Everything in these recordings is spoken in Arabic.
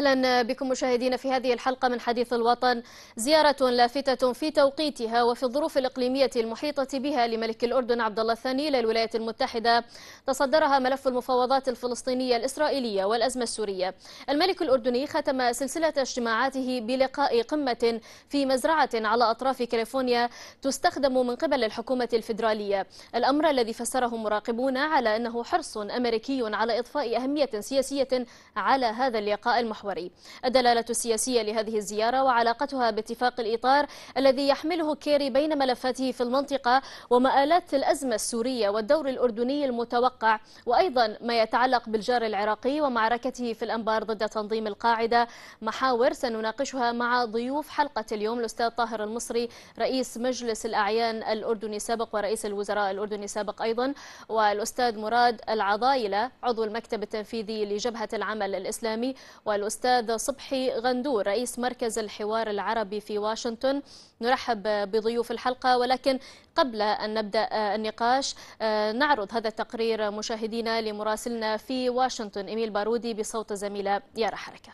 أهلا بكم مشاهدين في هذه الحلقة من حديث الوطن زيارة لافتة في توقيتها وفي الظروف الإقليمية المحيطة بها لملك الأردن عبد الله الثاني للولايات المتحدة تصدرها ملف المفاوضات الفلسطينية الإسرائيلية والأزمة السورية الملك الأردني ختم سلسلة اجتماعاته بلقاء قمة في مزرعة على أطراف كاليفورنيا تستخدم من قبل الحكومة الفدراليه الأمر الذي فسره مراقبون على أنه حرص أمريكي على إضفاء أهمية سياسية على هذا اللقاء المحوري المحوري الدلالة السياسية لهذه الزيارة وعلاقتها باتفاق الإطار الذي يحمله كيري بين ملفاته في المنطقة ومآلات الأزمة السورية والدور الأردني المتوقع وأيضا ما يتعلق بالجار العراقي ومعركته في الأنبار ضد تنظيم القاعدة محاور سنناقشها مع ضيوف حلقة اليوم الأستاذ طاهر المصري رئيس مجلس الأعيان الأردني سابق ورئيس الوزراء الأردني سابق أيضا والأستاذ مراد العضايلة عضو المكتب التنفيذي لجبهة العمل الإسلامي والأستاذ الأستاذ صبحي غندور رئيس مركز الحوار العربي في واشنطن نرحب بضيوف الحلقة ولكن قبل أن نبدأ النقاش آه، نعرض هذا التقرير مشاهدينا لمراسلنا في واشنطن إميل بارودي بصوت زميلة يارا حركة.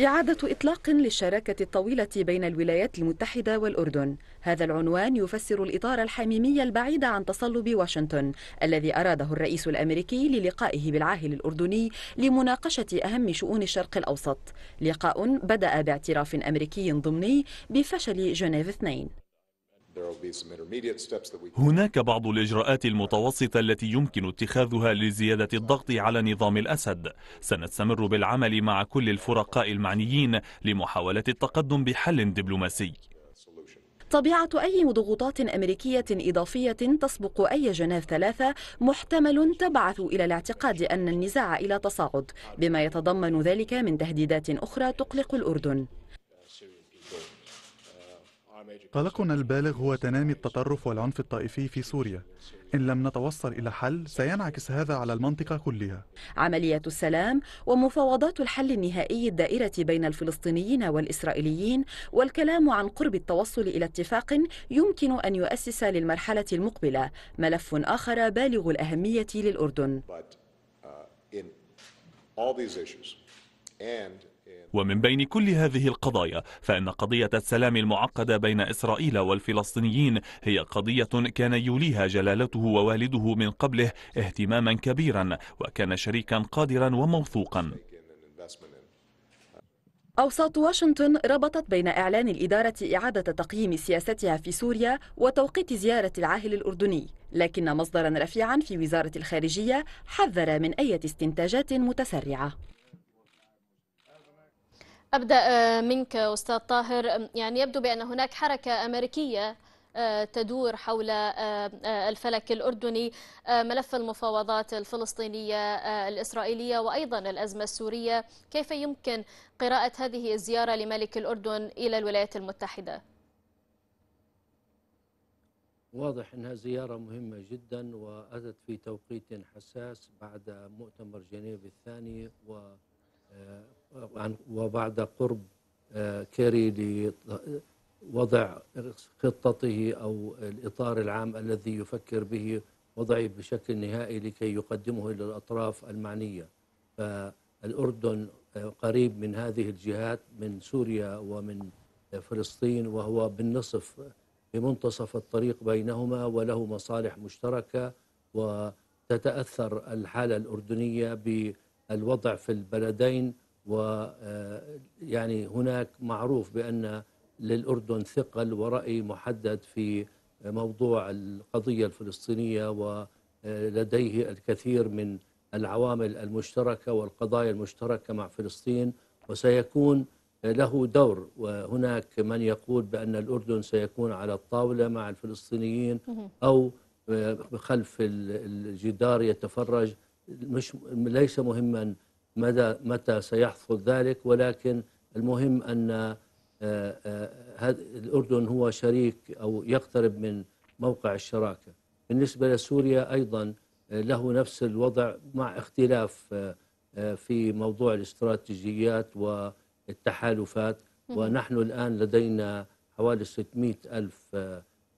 إعادة إطلاق للشراكة الطويلة بين الولايات المتحدة والأردن هذا العنوان يفسر الإطار الحميمي البعيد عن تصلب واشنطن الذي أراده الرئيس الأمريكي للقائه بالعاهل الأردني لمناقشة أهم شؤون الشرق الأوسط لقاء بدأ باعتراف أمريكي ضمني بفشل جنيف 2 هناك بعض الإجراءات المتوسطة التي يمكن اتخاذها لزيادة الضغط على نظام الأسد سنستمر بالعمل مع كل الفرقاء المعنيين لمحاولة التقدم بحل دبلوماسي طبيعة أي ضغوطات أمريكية إضافية تسبق أي جنيف ثلاثة محتمل تبعث إلى الاعتقاد أن النزاع إلى تصاعد بما يتضمن ذلك من تهديدات أخرى تقلق الأردن قلقنا البالغ هو تنامي التطرف والعنف الطائفي في سوريا إن لم نتوصل إلى حل سينعكس هذا على المنطقة كلها عملية السلام ومفاوضات الحل النهائي الدائرة بين الفلسطينيين والإسرائيليين والكلام عن قرب التوصل إلى اتفاق يمكن أن يؤسس للمرحلة المقبلة ملف آخر بالغ الأهمية للأردن uh, ومن بين كل هذه القضايا فإن قضية السلام المعقدة بين إسرائيل والفلسطينيين هي قضية كان يوليها جلالته ووالده من قبله اهتماما كبيرا وكان شريكا قادرا وموثوقا أوساط واشنطن ربطت بين إعلان الإدارة إعادة تقييم سياستها في سوريا وتوقيت زيارة العاهل الأردني لكن مصدرا رفيعا في وزارة الخارجية حذر من أي استنتاجات متسرعة أبدأ آه، منك أستاذ طاهر يعني يبدو بأن هناك حركة أمريكية آه، تدور حول آه، الفلك الأردني ملف المفاوضات الفلسطينية الإسرائيلية وأيضا الأزمة السورية كيف يمكن قراءة هذه الزيارة لملك الأردن إلى الولايات المتحدة؟ واضح أنها زيارة مهمة جدا وأتت في توقيت حساس بعد مؤتمر جنيف الثاني و وبعد قرب آه، كيري لوضع خطته أو الإطار العام الذي يفكر به وضعه بشكل نهائي لكي يقدمه إلى الأطراف المعنية فالأردن آه، قريب من هذه الجهات من سوريا ومن فلسطين وهو بالنصف بمنتصف الطريق بينهما وله مصالح مشتركة وتتأثر الحالة الأردنية بالوضع في البلدين ويعني آه، هناك معروف بأن للأردن ثقل ورأي محدد في موضوع القضية الفلسطينية ولديه آه، الكثير من العوامل المشتركة والقضايا المشتركة مع فلسطين وسيكون له دور وهناك من يقول بأن الأردن سيكون على الطاولة مع الفلسطينيين أو آه، خلف الجدار يتفرج مش ليس مهما مدى متى سيحصل ذلك ولكن المهم أن آه، آه، الأردن هو شريك أو يقترب من موقع الشراكة بالنسبة لسوريا أيضا آه، له نفس الوضع مع اختلاف في موضوع الاستراتيجيات والتحالفات ونحن الآن لدينا حوالي 600 ألف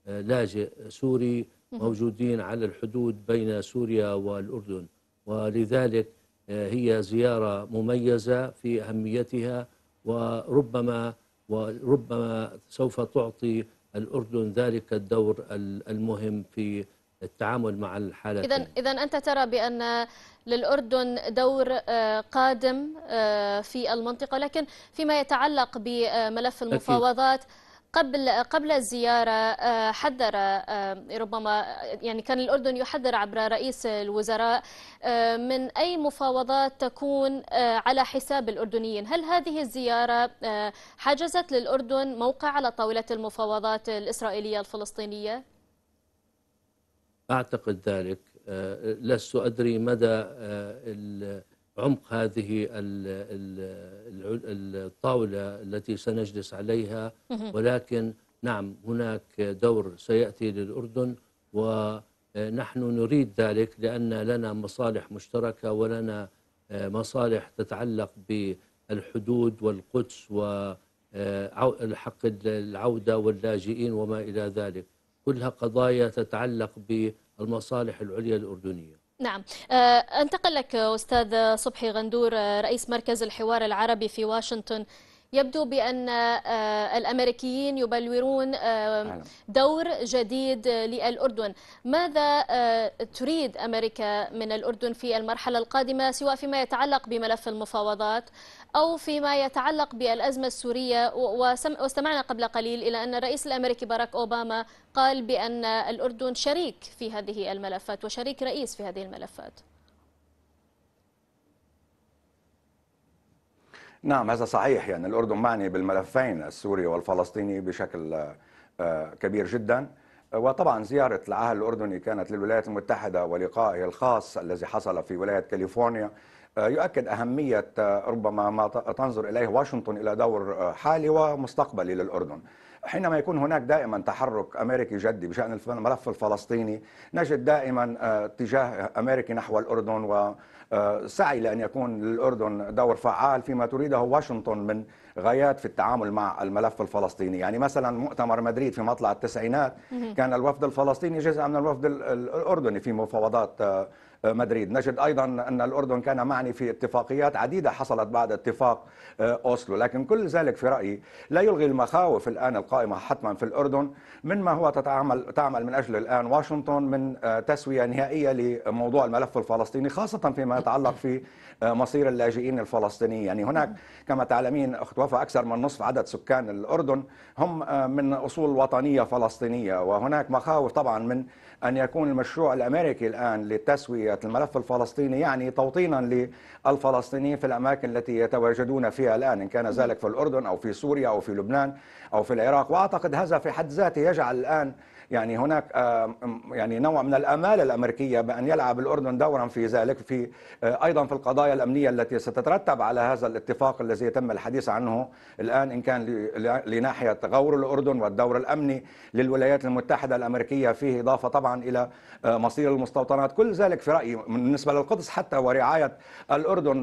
لاجئ سوري موجودين على الحدود بين سوريا والأردن ولذلك آه، هي زيارة مميزة في أهميتها وربما وربما سوف تعطي الأردن ذلك الدور المهم في التعامل مع الحالة إذا إذا أنت ترى بأن للأردن دور آه، قادم آه، في المنطقة لكن فيما يتعلق بملف المفاوضات أكيد. قبل قبل الزيارة آه، حذر آه، ربما يعني كان الأردن يحذر عبر رئيس الوزراء آه، من أي مفاوضات تكون على حساب الأردنيين هل هذه الزيارة حجزت للأردن موقع على طاولة المفاوضات الإسرائيلية الفلسطينية؟ أعتقد ذلك لست أدري مدى عمق هذه الطاولة التي سنجلس عليها ولكن نعم هناك دور سيأتي للأردن ونحن نريد ذلك لأن لنا مصالح مشتركة ولنا مصالح تتعلق بالحدود والقدس وحق العودة واللاجئين وما إلى ذلك كلها قضايا تتعلق بالمصالح العليا الأردنية نعم آه، أنتقل لك أستاذ صبحي غندور آه، رئيس مركز الحوار العربي في واشنطن يبدو بأن آه، الأمريكيين يبلورون دور جديد للأردن ماذا تريد أمريكا من الأردن في المرحلة القادمة سواء فيما يتعلق بملف المفاوضات أو فيما يتعلق بالأزمة السورية واستمعنا قبل قليل إلى أن الرئيس الأمريكي باراك أوباما قال بأن الأردن شريك في هذه الملفات وشريك رئيس في هذه الملفات نعم هذا صحيح يعني الأردن معني بالملفين السوري والفلسطيني بشكل آه، كبير جدا وطبعا زيارة العاهل الأردني كانت للولايات المتحدة ولقائه الخاص الذي حصل في ولاية كاليفورنيا يؤكد أهمية آه، ربما ما تنظر إليه واشنطن إلى دور آه، حالي ومستقبلي للأردن حينما يكون هناك دائما تحرك امريكي جدي بشان الملف الفلسطيني نجد دائما آه، اتجاه امريكي نحو الاردن وسعي لان يكون للاردن دور فعال فيما تريده واشنطن من غايات في التعامل مع الملف الفلسطيني يعني مثلا مؤتمر مدريد في مطلع التسعينات كان الوفد الفلسطيني جزء من الوفد الاردني في مفاوضات مدريد نجد أيضا أن الأردن كان معني في اتفاقيات عديدة حصلت بعد اتفاق آه، أوسلو لكن كل ذلك في رأيي لا يلغي المخاوف الآن القائمة حتما في الأردن مما هو تتعامل تعمل من أجل الآن واشنطن من آه، تسوية نهائية لموضوع الملف الفلسطيني خاصة فيما يتعلق في آه، مصير اللاجئين الفلسطينيين يعني هناك كما تعلمين أخت وفا أكثر من نصف عدد سكان الأردن هم من أصول وطنية فلسطينية وهناك مخاوف طبعا من أن يكون المشروع الأمريكي الآن لتسوية الملف الفلسطيني يعني توطينا للفلسطينيين في الأماكن التي يتواجدون فيها الآن إن كان ذلك في الأردن أو في سوريا أو في لبنان أو في العراق وأعتقد هذا في حد ذاته يجعل الآن يعني هناك آه، يعني نوع من الأمال الامريكيه بان يلعب الاردن دورا في ذلك في آه، ايضا في القضايا الامنيه التي ستترتب على هذا الاتفاق الذي يتم الحديث عنه الان ان كان لناحيه غور الاردن والدور الامني للولايات المتحده الامريكيه فيه اضافه طبعا الى آه، مصير المستوطنات كل ذلك في رايي بالنسبه للقدس حتى ورعايه الاردن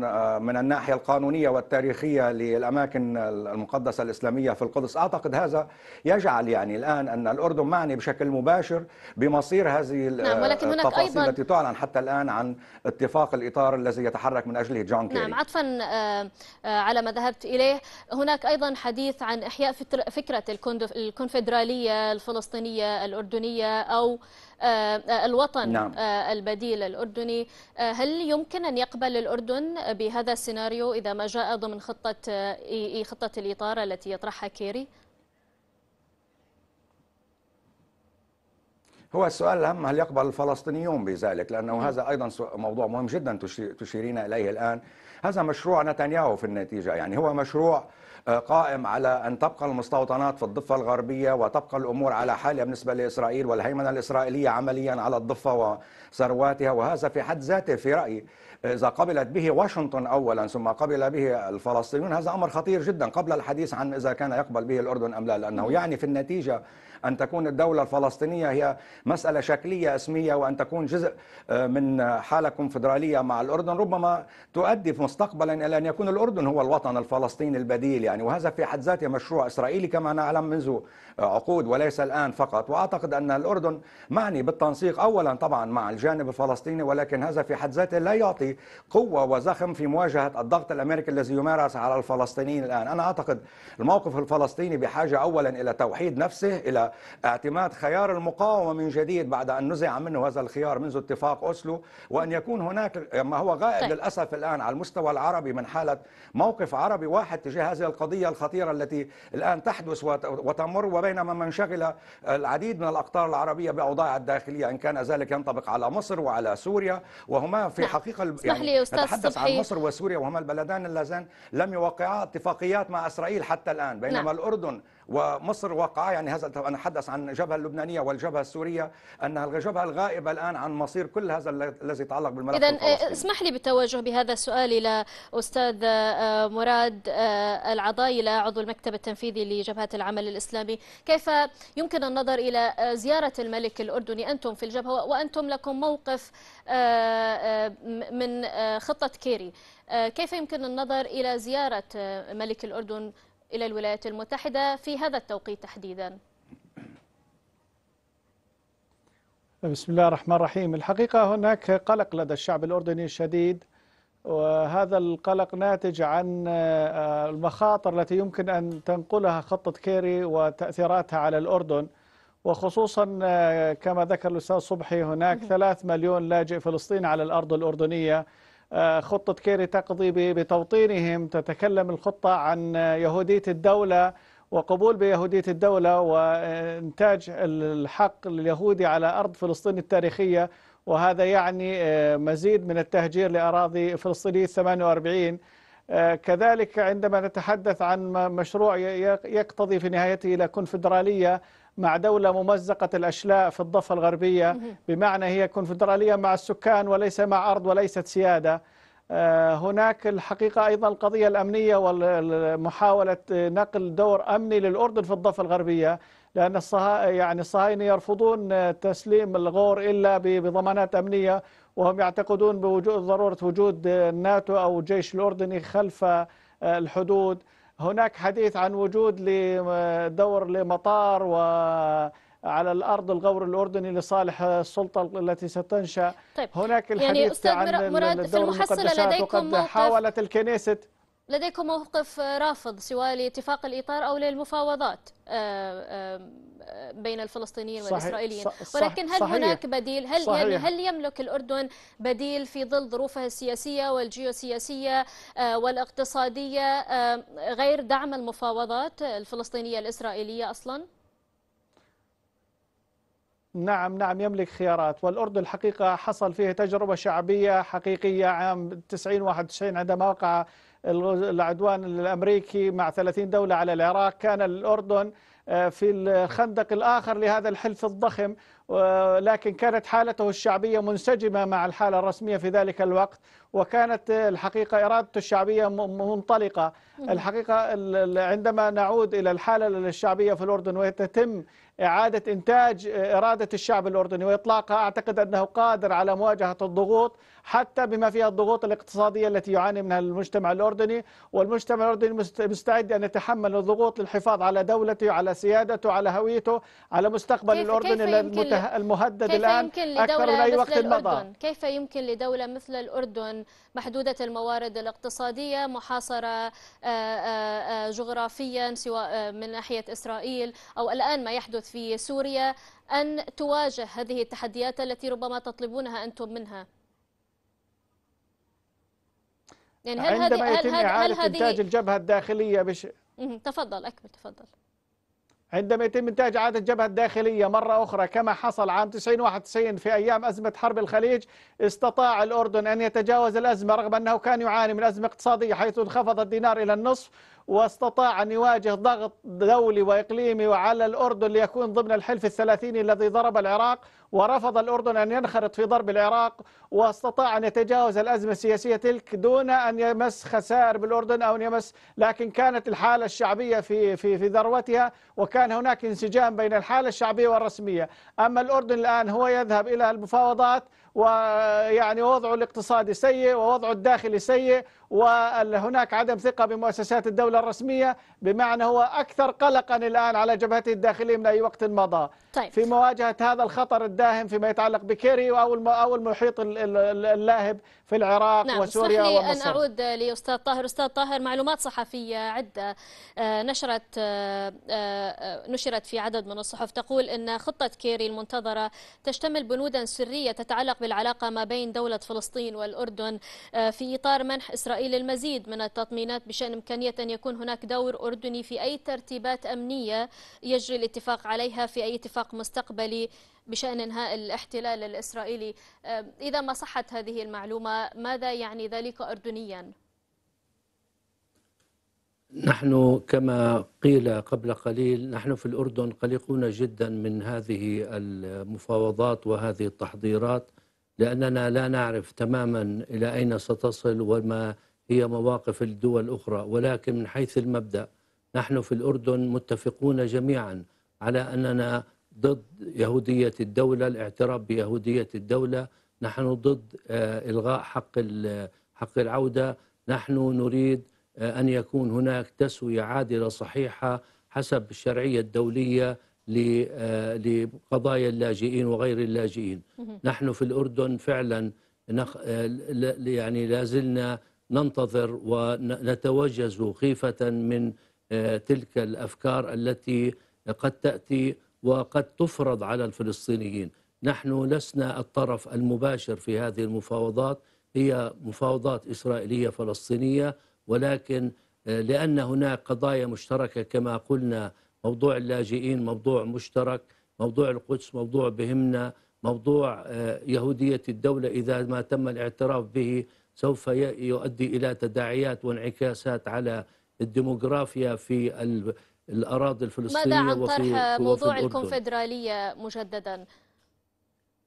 من الناحيه القانونيه والتاريخيه للاماكن المقدسه الاسلاميه في القدس اعتقد هذا يجعل يعني الان ان الاردن معني بشكل بشكل مباشر بمصير هذه نعم ولكن هناك التفاصيل أيضاً التي تعلن حتى الآن عن اتفاق الإطار الذي يتحرك من أجله جون كيري نعم عطفا آه، آه، على ما ذهبت إليه هناك أيضا حديث عن إحياء فكرة الكونفدرالية الفلسطينية الأردنية أو آه، الوطن نعم. البديل الأردني هل يمكن أن يقبل الأردن بهذا السيناريو إذا ما جاء ضمن خطة خطة الإطار التي يطرحها كيري؟ هو السؤال الأهم هل يقبل الفلسطينيون بذلك لأنه هذا أيضا موضوع مهم جدا تشيرين إليه الآن هذا مشروع نتنياهو في النتيجة يعني هو مشروع آه، قائم على أن تبقى المستوطنات في الضفة الغربية وتبقى الأمور على حالها بالنسبة لإسرائيل والهيمنة الإسرائيلية عمليا على الضفة وثرواتها وهذا في حد ذاته في رأيي آه، إذا قبلت به واشنطن أولا ثم قبل به الفلسطينيون هذا أمر خطير جدا قبل الحديث عن إذا كان يقبل به الأردن أم لا لأنه يعني في النتيجة أن تكون الدولة الفلسطينية هي مسألة شكلية اسمية وأن تكون جزء آه، من حالة كونفدرالية مع الأردن ربما تؤدي في مستقبلا إلى أن يكون الأردن هو الوطن الفلسطيني البديل يعني وهذا في حد ذاته مشروع إسرائيلي كما نعلم منذ آه، عقود وليس الآن فقط وأعتقد أن الأردن معني بالتنسيق أولا طبعا مع الجانب الفلسطيني ولكن هذا في حد ذاته لا يعطي قوة وزخم في مواجهة الضغط الأمريكي الذي يمارس على الفلسطينيين الآن أنا أعتقد الموقف الفلسطيني بحاجة أولا إلى توحيد نفسه إلى اعتماد خيار المقاومة من جديد بعد أن نزع منه هذا الخيار منذ اتفاق أوسلو وأن يكون هناك ما هو غائب طيب. للأسف الآن على المستوى العربي من حالة موقف عربي واحد تجاه هذه القضية الخطيرة التي الآن تحدث وتمر وبينما منشغل العديد من الأقطار العربية بأوضاع الداخلية إن كان ذلك ينطبق على مصر وعلى سوريا وهما في نعم. حقيقة يعني اسمح لي أستاذ نتحدث عن مصر وسوريا وهما البلدان اللذان لم يوقعا اتفاقيات مع إسرائيل حتى الآن بينما نعم. الأردن ومصر واقعة يعني هذا أنا أتحدث عن الجبهة اللبنانية والجبهة السورية أنها الجبهة الغائبة الآن عن مصير كل هذا الذي يتعلق بالملف إذا آه، اسمح لي بالتوجه بهذا السؤال إلى أستاذ آه، مراد آه، العضايلة عضو المكتب التنفيذي لجبهة العمل الإسلامي كيف يمكن النظر إلى زيارة الملك الأردني أنتم في الجبهة وأنتم لكم موقف من خطة كيري كيف يمكن النظر إلى زيارة ملك الأردن إلى الولايات المتحدة في هذا التوقيت تحديدا؟ بسم الله الرحمن الرحيم الحقيقة هناك قلق لدى الشعب الأردني الشديد وهذا القلق ناتج عن آه، المخاطر التي يمكن أن تنقلها خطة كيري وتأثيراتها على الأردن وخصوصا آه، كما ذكر الأستاذ صبحي هناك ثلاث مليون لاجئ فلسطيني على الأرض الأردنية آه، خطة كيري تقضي بتوطينهم تتكلم الخطة عن يهودية الدولة وقبول بيهودية الدولة وإنتاج الحق اليهودي على أرض فلسطين التاريخية وهذا يعني آه، مزيد من التهجير لأراضي فلسطينية 48 آه، كذلك عندما نتحدث عن مشروع يقتضي في نهايته إلى كونفدرالية مع دولة ممزقة الأشلاء في الضفة الغربية بمعنى هي كونفدرالية مع السكان وليس مع أرض وليست سيادة آه، هناك الحقيقة أيضا القضية الأمنية ومحاولة نقل دور أمني للأردن في الضفة الغربية لأن الصها يعني الصهاينة يرفضون تسليم الغور إلا بضمانات أمنية وهم يعتقدون بوجود ضرورة وجود الناتو أو الجيش الأردني خلف آه، الحدود هناك حديث عن وجود لدور لمطار وعلى الارض الغور الاردني لصالح السلطه التي ستنشا طيب. هناك يعني الحديث يعني أستاذ عن مراد في المحصله لديكم موقف حاولت الكنيست لديكم موقف آه، رافض سواء لاتفاق الإطار أو للمفاوضات آه، آه، بين الفلسطينيين صحيح والإسرائيليين ولكن هل صحيح هناك بديل هل يعني صحيح يعني هل يملك الأردن بديل في ظل ظروفه السياسية والجيوسياسية والاقتصادية غير دعم المفاوضات الفلسطينية الإسرائيلية أصلاً؟ نعم نعم يملك خيارات والأردن الحقيقة حصل فيه تجربة شعبية حقيقية عام 90 91 عندما وقع العدوان الأمريكي مع 30 دولة على العراق كان الأردن آه، في الخندق الآخر لهذا الحلف الضخم لكن كانت حالته الشعبية منسجمة مع الحالة الرسمية في ذلك الوقت وكانت الحقيقة إرادته الشعبية منطلقة الحقيقة عندما نعود إلى الحالة الشعبية في الأردن وتتم إعادة إنتاج آه، إرادة الشعب الأردني وإطلاقها أعتقد أنه قادر على مواجهة الضغوط حتى بما فيها الضغوط الاقتصادية التي يعاني منها المجتمع الأردني والمجتمع الأردني مستعد أن يتحمل الضغوط للحفاظ على دولته على سيادته على هويته على مستقبل كيف الأردن كيف المته... المهدد كيف الآن يمكن أكثر من أي وقت مضى كيف يمكن لدولة مثل الأردن محدودة الموارد الاقتصادية محاصرة آه، آه، آه، جغرافيا سواء من ناحية إسرائيل أو الآن ما يحدث في سوريا أن تواجه هذه التحديات التي ربما تطلبونها أنتم منها؟ يعني هل عندما هذه يتم هل إعادة هل إنتاج الجبهة الداخلية بش... تفضل أكمل تفضل عندما يتم إنتاج إعادة الجبهة الداخلية مرة أخرى كما حصل عام 90 في أيام أزمة حرب الخليج استطاع الأردن أن يتجاوز الأزمة رغم أنه كان يعاني من أزمة اقتصادية حيث انخفض الدينار إلى النصف واستطاع أن يواجه ضغط دولي وإقليمي وعلى الأردن ليكون ضمن الحلف الثلاثيني الذي ضرب العراق ورفض الأردن أن ينخرط في ضرب العراق واستطاع أن يتجاوز الأزمة السياسية تلك دون أن يمس خسائر بالأردن أو أن يمس لكن كانت الحالة الشعبية في في في ذروتها وكان هناك انسجام بين الحالة الشعبية والرسمية أما الأردن الآن هو يذهب إلى المفاوضات ويعني وضعه الاقتصادي سيء ووضعه الداخلي سيء وهناك عدم ثقة بمؤسسات الدولة الرسمية بمعنى هو أكثر قلقا الآن على جبهته الداخلية من أي وقت مضى طيب. في مواجهة هذا الخطر الداهم فيما يتعلق بكيري أو المحيط اللاهب في العراق نعم وسوريا لي ومصر أن أعود لأستاذ طاهر أستاذ طاهر معلومات صحفية عدة آه، نشرت آه، آه، نشرت في عدد من الصحف تقول أن خطة كيري المنتظرة تشتمل بنودا سرية تتعلق بالعلاقة ما بين دولة فلسطين والأردن في إطار منح إسرائيل إسرائيل المزيد من التطمينات بشأن إمكانية أن يكون هناك دور أردني في أي ترتيبات أمنية يجري الاتفاق عليها في أي اتفاق مستقبلي بشأن إنهاء الاحتلال الإسرائيلي آه، إذا ما صحت هذه المعلومة ماذا يعني ذلك أردنياً؟ نحن كما قيل قبل قليل نحن في الأردن قلقون جدا من هذه المفاوضات وهذه التحضيرات لأننا لا نعرف تماما إلى أين ستصل وما هي مواقف الدول الأخرى ولكن من حيث المبدأ نحن في الأردن متفقون جميعا على أننا ضد يهودية الدولة الاعتراف بيهودية الدولة نحن ضد آه، إلغاء حق حق العودة نحن نريد آه، أن يكون هناك تسوية عادلة صحيحة حسب الشرعية الدولية آه، لقضايا اللاجئين وغير اللاجئين نحن في الأردن فعلا يعني لازلنا ننتظر ونتوجز خيفة من آه، تلك الأفكار التي قد تأتي وقد تفرض على الفلسطينيين نحن لسنا الطرف المباشر في هذه المفاوضات هي مفاوضات إسرائيلية فلسطينية ولكن آه، لأن هناك قضايا مشتركة كما قلنا موضوع اللاجئين موضوع مشترك موضوع القدس موضوع بهمنا موضوع آه، يهودية الدولة إذا ما تم الاعتراف به سوف يؤدي إلى تداعيات وانعكاسات على الديموغرافيا في الأراضي الفلسطينية ماذا عن طرح موضوع الكونفدرالية مجددا؟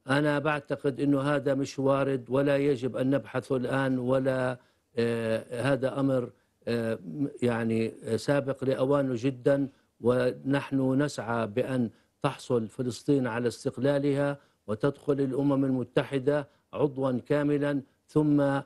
أنا بعتقد أنه هذا مش وارد ولا يجب أن نبحثه الآن ولا آه هذا أمر آه يعني سابق لأوانه جدا ونحن نسعى بأن تحصل فلسطين على استقلالها وتدخل الأمم المتحدة عضوا كاملا ثم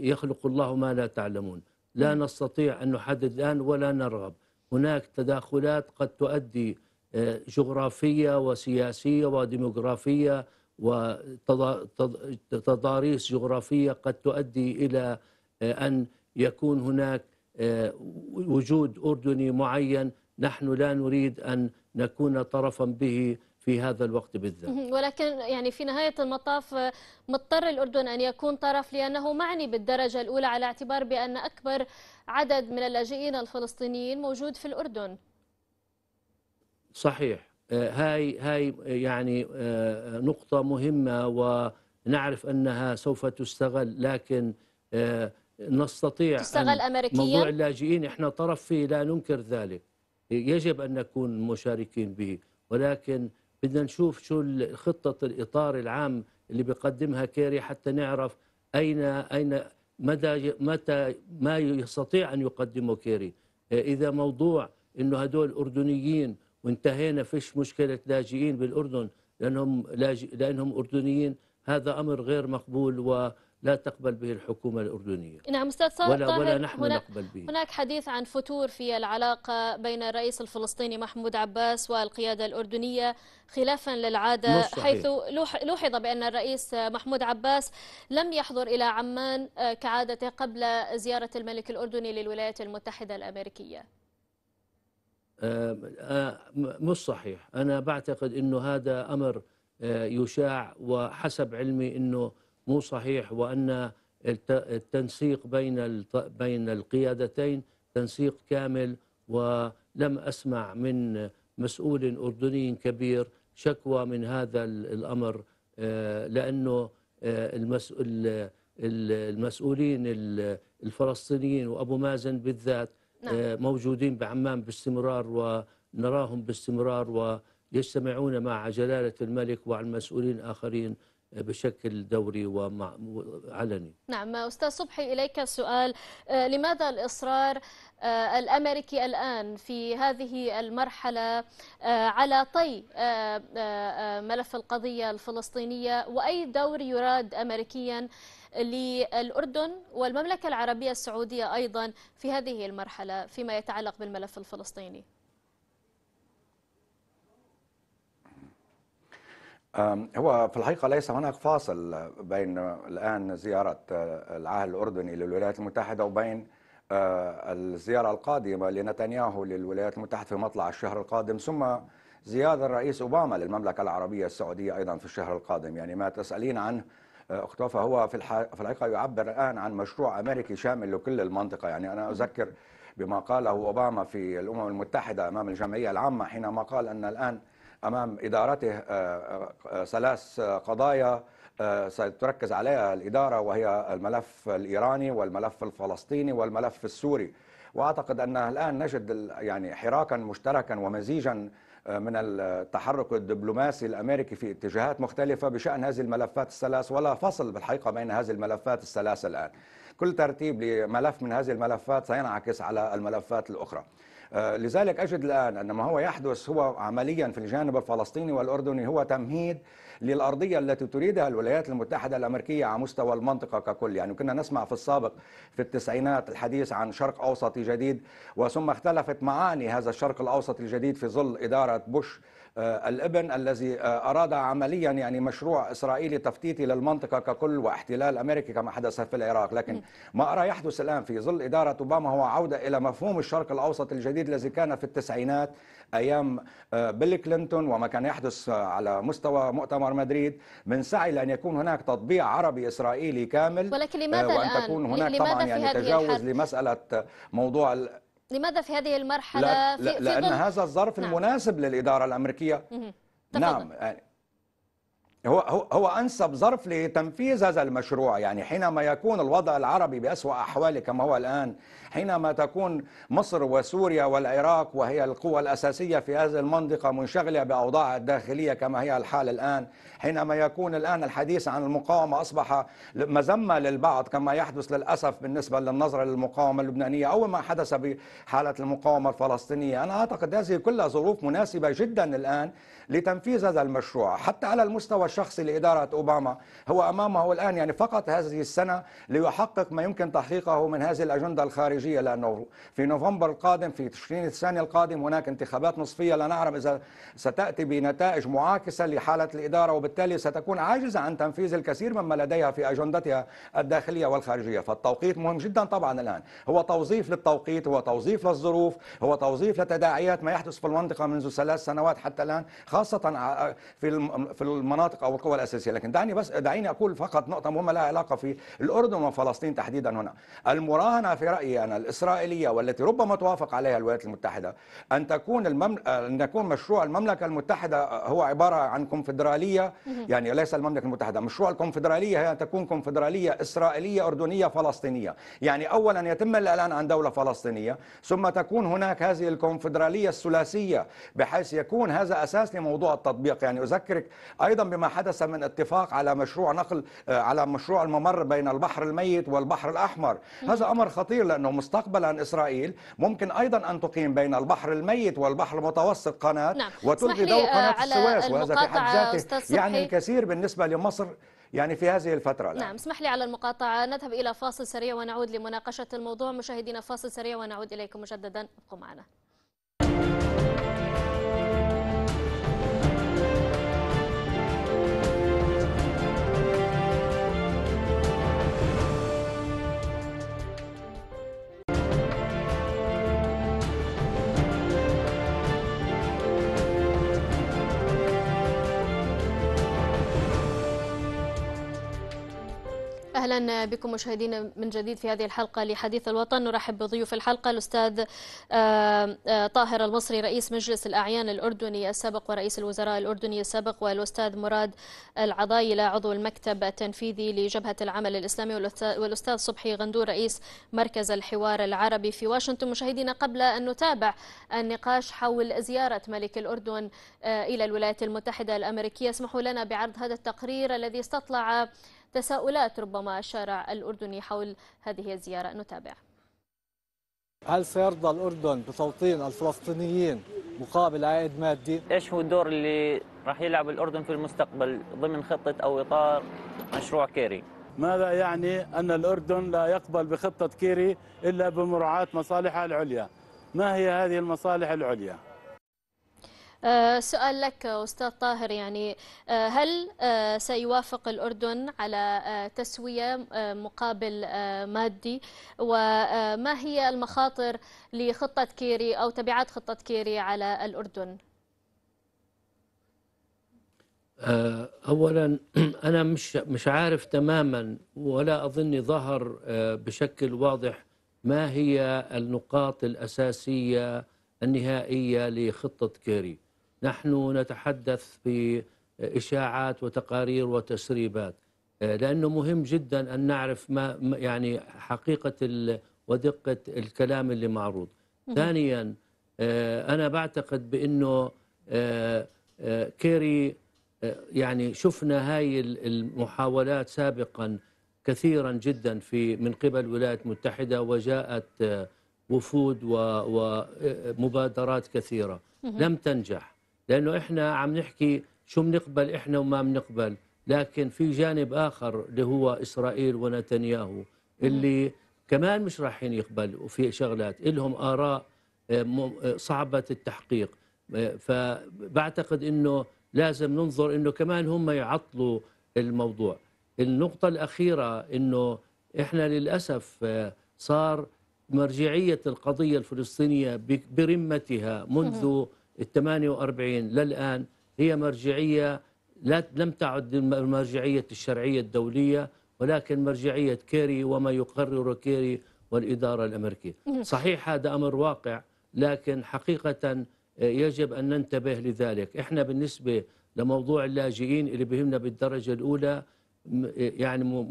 يخلق الله ما لا تعلمون لا نستطيع أن نحدد الآن ولا نرغب هناك تداخلات قد تؤدي آه، جغرافية وسياسية وديموغرافية وتضاريس جغرافية قد تؤدي إلى آه، أن يكون هناك آه، وجود أردني معين نحن لا نريد أن نكون طرفا به في هذا الوقت بالذات ولكن يعني في نهاية المطاف آه، مضطر الأردن أن يكون طرف لأنه معني بالدرجة الأولى على اعتبار بأن أكبر عدد من اللاجئين الفلسطينيين موجود في الأردن صحيح آه، هاي هاي يعني آه، نقطة مهمة ونعرف أنها سوف تستغل لكن نستطيع تستغل أمريكيا موضوع اللاجئين احنا طرف فيه لا ننكر ذلك يجب أن نكون مشاركين به ولكن بدنا نشوف شو خطة الإطار العام اللي بيقدمها كيري حتى نعرف أين أين مدى متى ما يستطيع أن يقدمه كيري آه، إذا موضوع إنه هدول أردنيين وانتهينا فيش مشكلة لاجئين بالأردن لأنهم لاجئ لأنهم أردنيين هذا أمر غير مقبول و لا تقبل به الحكومة الأردنية نعم أستاذ صالح ولا, ولا نحن هناك نقبل به هناك حديث عن فتور في العلاقة بين الرئيس الفلسطيني محمود عباس والقيادة الأردنية خلافا للعادة حيث لوحظ بأن الرئيس محمود عباس لم يحضر إلى عمان آه، كعادته قبل زيارة الملك الأردني للولايات المتحدة الأمريكية آه، آه، مش صحيح أنا بعتقد أنه هذا أمر يشاع وحسب علمي أنه مو صحيح وان التنسيق بين بين القيادتين تنسيق كامل ولم اسمع من مسؤول اردني كبير شكوى من هذا الامر آه، لانه آه، المسؤولين الفلسطينيين وابو مازن بالذات آه، نعم. موجودين بعمان باستمرار ونراهم باستمرار ويجتمعون مع جلاله الملك وعلى المسؤولين اخرين بشكل دوري وعلني نعم أستاذ صبحي إليك سؤال آه، لماذا الإصرار آه، الأمريكي الآن في هذه المرحلة آه، على طي ملف القضية الفلسطينية وأي دور يراد أمريكيا للأردن والمملكة العربية السعودية أيضا في هذه المرحلة فيما يتعلق بالملف الفلسطيني هو في الحقيقة ليس هناك فاصل بين الآن زيارة آه، العاهل الأردني للولايات المتحدة وبين آه، الزيارة القادمة لنتنياهو للولايات المتحدة في مطلع الشهر القادم ثم زيارة الرئيس أوباما للمملكة العربية السعودية أيضا في الشهر القادم يعني ما تسألين عنه آه، اختفى الح... في الحقيقة يعبر الآن عن مشروع أمريكي شامل لكل المنطقة يعني أنا أذكر بما قاله أوباما في الأمم المتحدة أمام الجمعية العامة حينما قال أن الآن امام ادارته آه، آه، ثلاث قضايا آه، ستركز عليها الاداره وهي الملف الايراني والملف الفلسطيني والملف السوري واعتقد ان الان نجد يعني حراكا مشتركا ومزيجا من التحرك الدبلوماسي الامريكي في اتجاهات مختلفه بشان هذه الملفات الثلاث ولا فصل بالحقيقه بين هذه الملفات الثلاث الان. كل ترتيب لملف من هذه الملفات سينعكس على الملفات الاخرى. آه، لذلك أجد الآن أن ما هو يحدث هو عمليا في الجانب الفلسطيني والأردني هو تمهيد للأرضية التي تريدها الولايات المتحدة الأمريكية على مستوى المنطقة ككل يعني كنا نسمع في السابق في التسعينات الحديث عن شرق أوسطي جديد وثم اختلفت معاني هذا الشرق الأوسط الجديد في ظل إدارة بوش آه، الابن الذي آه، أراد عمليا يعني مشروع إسرائيلي تفتيتي للمنطقة ككل واحتلال أمريكي كما حدث في العراق لكن ما أرى يحدث الآن في ظل إدارة أوباما هو عودة إلى مفهوم الشرق الأوسط الجديد الذي كان في التسعينات أيام آه، بيل كلينتون وما كان يحدث على مستوى مؤتمر مدريد من سعي لأن يكون هناك تطبيع عربي إسرائيلي كامل ولكن لماذا وأن الآن؟ تكون هناك طبعا يعني تجاوز لمسألة موضوع لماذا في هذه المرحلة؟ لا في لأن في هذا الظرف نعم. المناسب للإدارة الأمريكية نعم. نعم هو هو هو انسب ظرف لتنفيذ هذا المشروع يعني حينما يكون الوضع العربي باسوا احواله كما هو الان حينما تكون مصر وسوريا والعراق وهي القوى الاساسيه في هذه المنطقه منشغله باوضاعها الداخليه كما هي الحال الان حينما يكون الان الحديث عن المقاومه اصبح مذمه للبعض كما يحدث للاسف بالنسبه للنظره للمقاومه اللبنانيه او ما حدث بحاله المقاومه الفلسطينيه انا اعتقد هذه كلها ظروف مناسبه جدا الان لتنفيذ هذا المشروع حتى على المستوى الشخصي لإدارة أوباما هو أمامه الآن يعني فقط هذه السنة ليحقق ما يمكن تحقيقه من هذه الأجندة الخارجية لأنه في نوفمبر القادم في تشرين الثاني القادم هناك انتخابات نصفية لا نعلم إذا ستأتي بنتائج معاكسة لحالة الإدارة وبالتالي ستكون عاجزة عن تنفيذ الكثير مما لديها في أجندتها الداخلية والخارجية فالتوقيت مهم جدا طبعا الآن هو توظيف للتوقيت هو توظيف للظروف هو توظيف لتداعيات ما يحدث في المنطقة منذ ثلاث سنوات حتى الآن خاصه في في المناطق او القوى الاساسيه لكن دعني بس دعيني اقول فقط نقطه مهمه لها علاقه في الاردن وفلسطين تحديدا هنا المراهنه في رايي انا الاسرائيليه والتي ربما توافق عليها الولايات المتحده ان تكون ان يكون مشروع المملكه المتحده هو عباره عن كونفدراليه يعني ليس المملكه المتحده مشروع الكونفدراليه هي ان تكون كونفدراليه اسرائيليه اردنيه فلسطينيه يعني اولا يتم الاعلان عن دوله فلسطينيه ثم تكون هناك هذه الكونفدراليه الثلاثيه بحيث يكون هذا اساس لم موضوع التطبيق يعني أذكرك أيضا بما حدث من اتفاق على مشروع نقل آه، على مشروع الممر بين البحر الميت والبحر الأحمر هذا أمر خطير لأنه مستقبلا إسرائيل ممكن أيضا أن تقيم بين البحر الميت والبحر المتوسط قناة نعم. وتلغي دور قناة السويس وهذا في حد ذاته يعني الكثير بالنسبة لمصر يعني في هذه الفترة لا. نعم اسمح لي على المقاطعة نذهب إلى فاصل سريع ونعود لمناقشة الموضوع مشاهدينا فاصل سريع ونعود إليكم مجددا ابقوا معنا أهلا بكم مشاهدينا من جديد في هذه الحلقة لحديث الوطن نرحب بضيوف الحلقة الأستاذ آه، آه، طاهر المصري رئيس مجلس الأعيان الأردني السابق ورئيس الوزراء الأردني السابق والأستاذ مراد العضايلة عضو المكتب التنفيذي لجبهة العمل الإسلامي والأستاذ صبحي غندور رئيس مركز الحوار العربي في واشنطن مشاهدينا قبل أن نتابع النقاش حول زيارة ملك الأردن آه، إلى الولايات المتحدة الأمريكية اسمحوا لنا بعرض هذا التقرير الذي استطلع تساؤلات ربما الشارع الأردني حول هذه الزيارة نتابع هل سيرضى الأردن بتوطين الفلسطينيين مقابل عائد مادي؟ إيش هو الدور اللي راح يلعب الأردن في المستقبل ضمن خطة أو إطار مشروع كيري؟ ماذا يعني أن الأردن لا يقبل بخطة كيري إلا بمراعاة مصالحها العليا ما هي هذه المصالح العليا؟ آه، سؤال لك أستاذ طاهر يعني آه، هل آه، سيوافق الأردن على تسوية مقابل مادي وما هي المخاطر لخطة كيري أو تبعات خطة كيري على الأردن؟ اولا انا مش مش عارف تماما ولا اظن ظهر بشكل واضح ما هي النقاط الاساسيه النهائيه لخطه كيري نحن نتحدث بإشاعات وتقارير وتسريبات آه، لأنه مهم جدا أن نعرف ما يعني حقيقة ودقة الكلام اللي معروض ثانيا آه، أنا بعتقد بأنه آه، كيري يعني شفنا هاي المحاولات سابقا كثيرا جدا في من قبل الولايات المتحدة وجاءت وفود ومبادرات كثيرة لم تنجح لانه احنا عم نحكي شو بنقبل احنا وما بنقبل لكن في جانب اخر اللي هو اسرائيل ونتنياهو اللي كمان مش رايحين يقبلوا في شغلات لهم اراء آه، آه، صعبه التحقيق آه، فبعتقد انه لازم ننظر انه كمان هم يعطلوا الموضوع النقطه الاخيره انه احنا للاسف صار مرجعيه القضيه الفلسطينيه برمتها منذ ال 48 للآن هي مرجعية لا لم تعد مرجعية الشرعية الدولية ولكن مرجعية كيري وما يقرر كيري والإدارة الأمريكية صحيح هذا أمر واقع لكن حقيقة آه، يجب أن ننتبه لذلك إحنا بالنسبة لموضوع اللاجئين اللي بهمنا بالدرجة الأولى يعني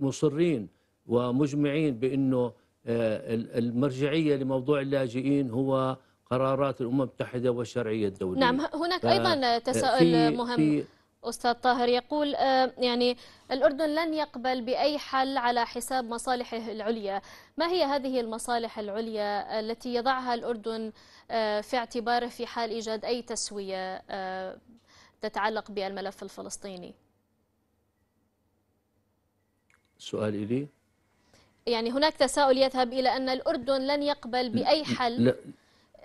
مصرين ومجمعين بأنه آه، المرجعية لموضوع اللاجئين هو قرارات الامم المتحده والشرعيه الدوليه نعم هناك ايضا تساؤل مهم أستاذ طاهر يقول آه، يعني الأردن لن يقبل بأي حل على حساب مصالحه العليا ما هي هذه المصالح العليا التي يضعها الأردن آه، في اعتباره في حال إيجاد أي تسوية آه، تتعلق بالملف الفلسطيني سؤال إلي يعني هناك تساؤل يذهب إلى أن الأردن لن يقبل بأي حل لا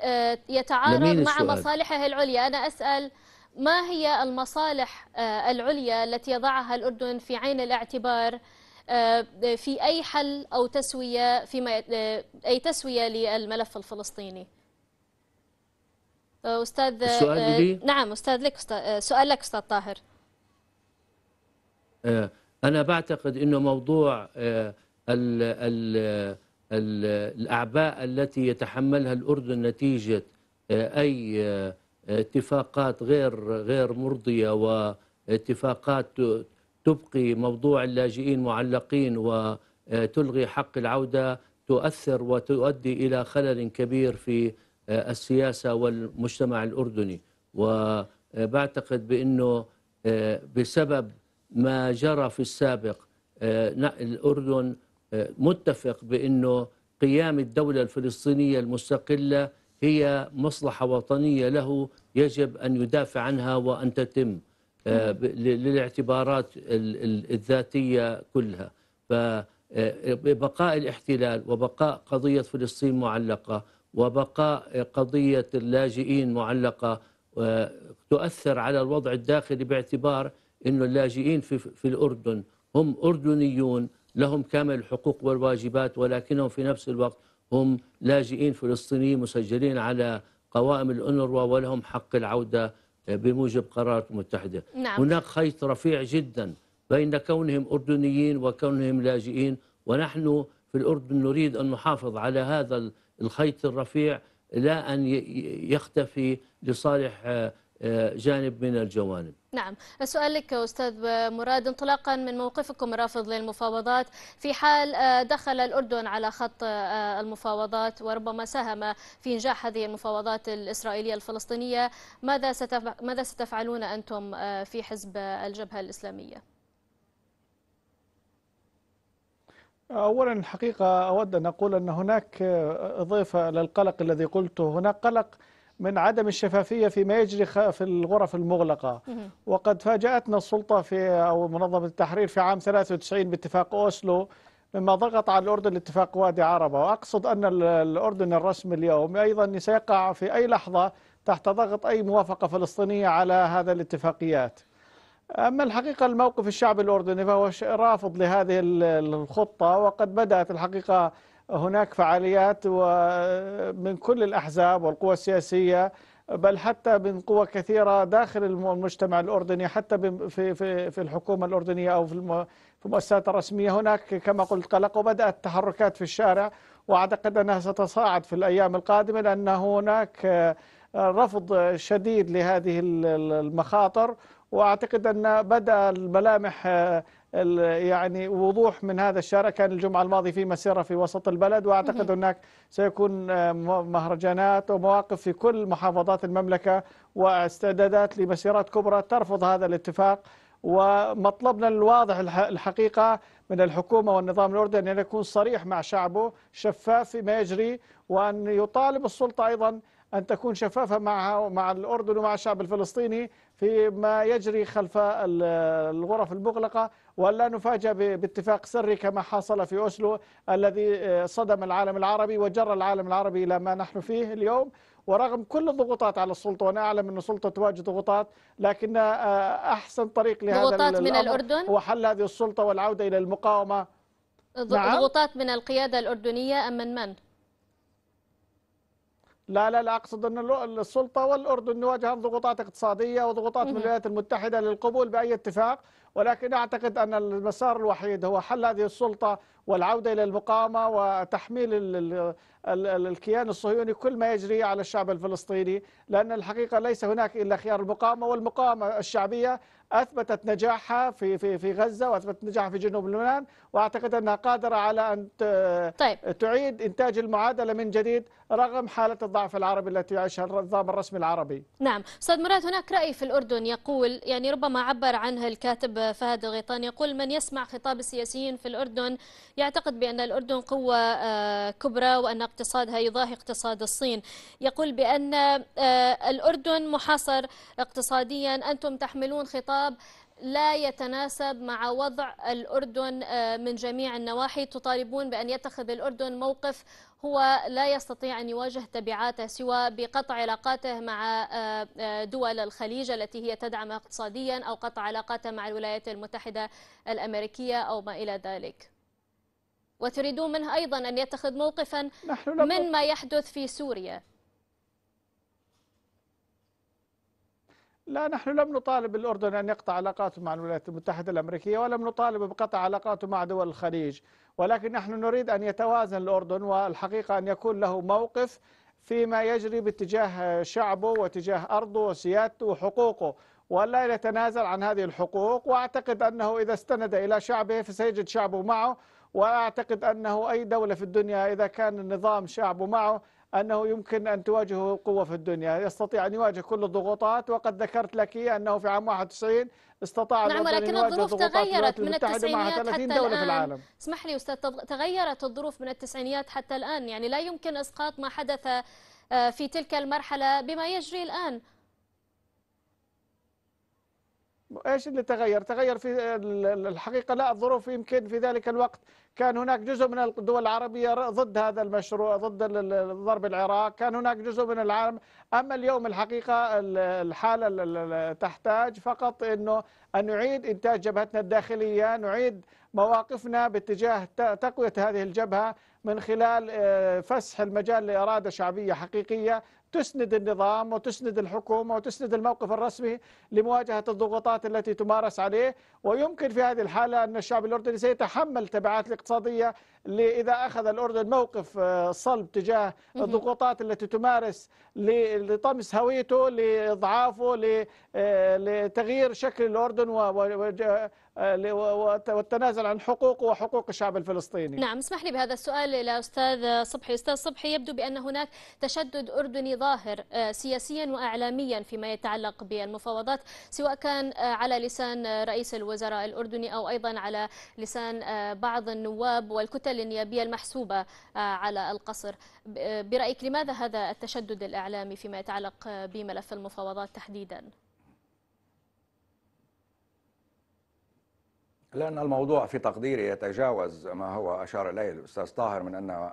آه، يتعارض مع مصالحه العليا أنا أسأل ما هي المصالح آه، العليا التي يضعها الأردن في عين الاعتبار آه، في أي حل أو تسوية فيما أي تسوية للملف الفلسطيني أستاذ نعم أستاذ لك أستاذ سؤال لك أستاذ طاهر أنا بعتقد أنه موضوع ال ال الأعباء التي يتحملها الأردن نتيجة آه، أي آه، اتفاقات غير غير مرضية واتفاقات تبقي موضوع اللاجئين معلقين وتلغي حق العودة تؤثر وتؤدي إلى خلل كبير في آه، السياسة والمجتمع الأردني وبعتقد بأنه بسبب ما جرى في السابق الأردن متفق بأنه قيام الدولة الفلسطينية المستقلة هي مصلحة وطنية له يجب أن يدافع عنها وأن تتم آه، للاعتبارات الذاتية كلها فبقاء آه، الاحتلال وبقاء قضية فلسطين معلقة وبقاء قضية اللاجئين معلقة آه، تؤثر على الوضع الداخلي باعتبار انه اللاجئين في الأردن هم أردنيون لهم كامل الحقوق والواجبات ولكنهم في نفس الوقت هم لاجئين فلسطينيين مسجلين على قوائم الأنروا ولهم حق العودة آه، بموجب قرارات المتحدة نعم. هناك خيط رفيع جدا بين كونهم أردنيين وكونهم لاجئين ونحن في الأردن نريد أن نحافظ على هذا الخيط الرفيع لا أن يختفي لصالح آه، جانب من الجوانب نعم السؤال لك أستاذ مراد انطلاقا من موقفكم الرافض للمفاوضات في حال آه، دخل الأردن على خط آه، المفاوضات وربما ساهم في إنجاح هذه المفاوضات الإسرائيلية الفلسطينية ماذا ماذا ستفعلون أنتم آه، في حزب الجبهة الإسلامية؟ أولا الحقيقة أود أن أقول أن هناك إضافة للقلق الذي قلته هناك قلق من عدم الشفافية فيما يجري في الغرف المغلقة وقد فاجأتنا السلطة في أو منظمة التحرير في عام 93 باتفاق أوسلو مما ضغط على الأردن لاتفاق وادي عربة وأقصد أن الأردن الرسمي اليوم أيضا سيقع في أي لحظة تحت ضغط أي موافقة فلسطينية على هذا الاتفاقيات أما الحقيقة الموقف الشعب الأردني فهو رافض لهذه الخطة وقد بدأت الحقيقة هناك فعاليات من كل الأحزاب والقوى السياسية بل حتى من قوى كثيرة داخل المجتمع الأردني حتى في, في, في الحكومة الأردنية أو في المؤسسات الرسمية هناك كما قلت قلق وبدأت تحركات في الشارع وأعتقد أنها ستصاعد في الأيام القادمة لأن هناك رفض شديد لهذه المخاطر واعتقد ان بدا الملامح آه، يعني وضوح من هذا الشارع كان الجمعه الماضيه في مسيره في وسط البلد واعتقد هناك سيكون آه، مهرجانات ومواقف في كل محافظات المملكه واستعدادات لمسيرات كبرى ترفض هذا الاتفاق ومطلبنا الواضح الحقيقه من الحكومه والنظام الاردني ان يكون صريح مع شعبه شفاف فيما يجري وان يطالب السلطه ايضا ان تكون شفافه معها ومع الاردن ومع الشعب الفلسطيني فيما يجري خلف الغرف المغلقة ولا نفاجأ باتفاق سري كما حصل في أوسلو الذي آه، صدم العالم العربي وجر العالم العربي إلى ما نحن فيه اليوم ورغم كل الضغوطات على السلطة وأنا أعلم أن السلطة تواجه ضغوطات لكن آه، أحسن طريق لهذا ضغوطات من الأردن وحل هذه السلطة والعودة إلى المقاومة نعم. ضغوطات نعم؟ من القيادة الأردنية أم من من؟ لا لا لا اقصد ان السلطه والاردن يواجهان ضغوطات اقتصاديه وضغوطات من الولايات المتحده للقبول باي اتفاق ولكن أعتقد أن المسار الوحيد هو حل هذه السلطة والعودة إلى المقاومة وتحميل الكيان الصهيوني كل ما يجري على الشعب الفلسطيني لأن الحقيقة ليس هناك إلا خيار المقاومة والمقاومة الشعبية أثبتت نجاحها في في في غزة وأثبتت نجاحها في جنوب لبنان وأعتقد أنها قادرة على أن طيب. تعيد إنتاج المعادلة من جديد رغم حالة الضعف العربي التي يعيشها النظام الرسمي العربي نعم أستاذ مراد هناك رأي في الأردن يقول يعني ربما عبر عنه الكاتب فهد الغيطان يقول من يسمع خطاب السياسيين في الأردن يعتقد بأن الأردن قوة آه، كبرى وأن اقتصادها يضاهي اقتصاد الصين يقول بأن آه، الأردن محاصر اقتصاديا أنتم تحملون خطاب لا يتناسب مع وضع الأردن آه، من جميع النواحي تطالبون بأن يتخذ الأردن موقف هو لا يستطيع أن يواجه تبعاته سوى بقطع علاقاته مع آه، آه، دول الخليج التي هي تدعم اقتصاديا أو قطع علاقاته مع الولايات المتحدة الأمريكية أو ما إلى ذلك وتريدون منه أيضا أن يتخذ موقفا من ما يحدث في سوريا لا نحن لم نطالب الأردن أن يقطع علاقاته مع الولايات المتحدة الأمريكية ولم نطالب بقطع علاقاته مع دول الخليج ولكن نحن نريد أن يتوازن الأردن والحقيقة أن يكون له موقف فيما يجري باتجاه شعبه وتجاه أرضه وسيادته وحقوقه ولا يتنازل عن هذه الحقوق وأعتقد أنه إذا استند إلى شعبه فسيجد شعبه معه وأعتقد أنه أي دولة في الدنيا إذا كان النظام شعبه معه أنه يمكن أن تواجهه قوة في الدنيا يستطيع أن يواجه كل الضغوطات وقد ذكرت لك أنه في عام 91 استطاع نعم ولكن الظروف تغيرت من التسعينيات حتى الآن اسمح لي أستاذ تغيرت الظروف من التسعينيات حتى الآن يعني لا يمكن إسقاط ما حدث آه، في تلك المرحلة بما يجري الآن ايش اللي تغير؟ تغير في الحقيقه لا الظروف يمكن في ذلك الوقت كان هناك جزء من الدول العربيه ضد هذا المشروع ضد ضرب العراق، كان هناك جزء من العالم، اما اليوم الحقيقه الحاله تحتاج فقط انه ان نعيد انتاج جبهتنا الداخليه، نعيد مواقفنا باتجاه تقويه هذه الجبهه من خلال آه، فسح المجال لاراده شعبيه حقيقيه تسند النظام وتسند الحكومة وتسند الموقف الرسمي لمواجهة الضغوطات التي تمارس عليه ويمكن في هذه الحالة أن الشعب الأردني سيتحمل تبعات الاقتصادية إذا أخذ الأردن موقف آه، صلب تجاه الضغوطات التي تمارس لطمس هويته لإضعافه آه، لتغيير شكل الأردن آه، والتنازل عن حقوقه وحقوق الشعب الفلسطيني نعم اسمح لي بهذا السؤال إلى أستاذ صبحي أستاذ صبحي يبدو بأن هناك تشدد أردني ظاهر سياسيا وإعلاميا فيما يتعلق بالمفاوضات سواء كان على لسان رئيس الوزراء الأردني أو أيضا على لسان بعض النواب والكتل النيابية المحسوبة آه، على القصر برأيك لماذا هذا التشدد الإعلامي فيما يتعلق بملف المفاوضات تحديدا؟ لأن الموضوع في تقديري يتجاوز ما هو أشار إليه الأستاذ طاهر من أن